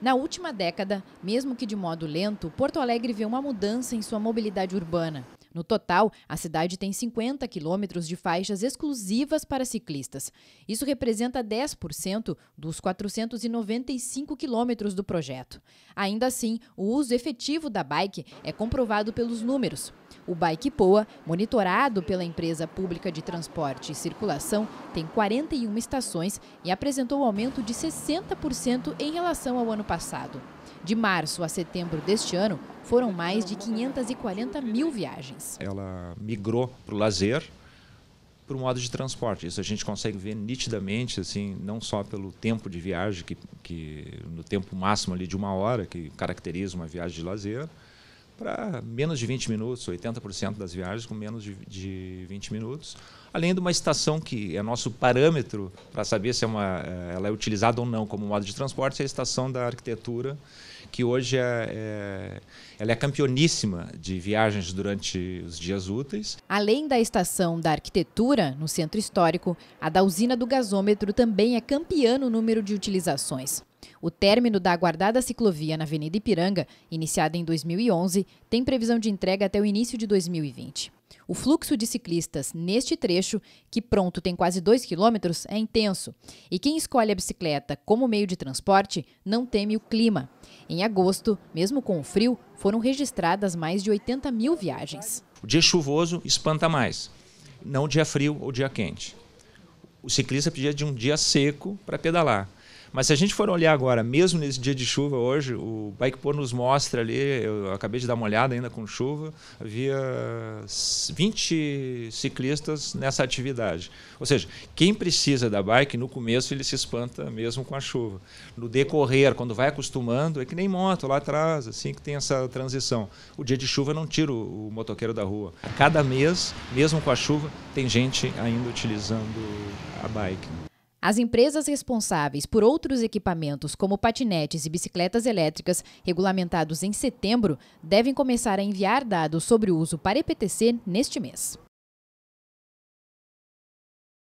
Na última década, mesmo que de modo lento, Porto Alegre vê uma mudança em sua mobilidade urbana. No total, a cidade tem 50 quilômetros de faixas exclusivas para ciclistas. Isso representa 10% dos 495 quilômetros do projeto. Ainda assim, o uso efetivo da bike é comprovado pelos números. O Bike Poa, monitorado pela empresa pública de transporte e circulação, tem 41 estações e apresentou um aumento de 60% em relação ao ano passado. De março a setembro deste ano, foram mais de 540 mil viagens. Ela migrou para o lazer, para o modo de transporte. Isso a gente consegue ver nitidamente, assim, não só pelo tempo de viagem, que, que no tempo máximo ali de uma hora, que caracteriza uma viagem de lazer, para menos de 20 minutos, 80% das viagens com menos de, de 20 minutos. Além de uma estação que é nosso parâmetro para saber se é uma, eh, ela é utilizada ou não como modo de transporte, é a estação da arquitetura, que hoje é, é, ela é campeoníssima de viagens durante os dias úteis. Além da estação da arquitetura, no centro histórico, a da usina do gasômetro também é campeã no número de utilizações. O término da aguardada ciclovia na Avenida Ipiranga, iniciada em 2011, tem previsão de entrega até o início de 2020. O fluxo de ciclistas neste trecho, que pronto tem quase 2 quilômetros, é intenso. E quem escolhe a bicicleta como meio de transporte não teme o clima. Em agosto, mesmo com o frio, foram registradas mais de 80 mil viagens. O dia chuvoso espanta mais, não o dia frio ou dia quente. O ciclista pedia de um dia seco para pedalar. Mas se a gente for olhar agora, mesmo nesse dia de chuva hoje, o Bikepor nos mostra ali, eu acabei de dar uma olhada ainda com chuva, havia 20 ciclistas nessa atividade. Ou seja, quem precisa da bike, no começo ele se espanta mesmo com a chuva. No decorrer, quando vai acostumando, é que nem moto lá atrás, assim que tem essa transição. O dia de chuva não tira o, o motoqueiro da rua. A cada mês, mesmo com a chuva, tem gente ainda utilizando a bike. As empresas responsáveis por outros equipamentos, como patinetes e bicicletas elétricas, regulamentados em setembro, devem começar a enviar dados sobre o uso para EPTC neste mês.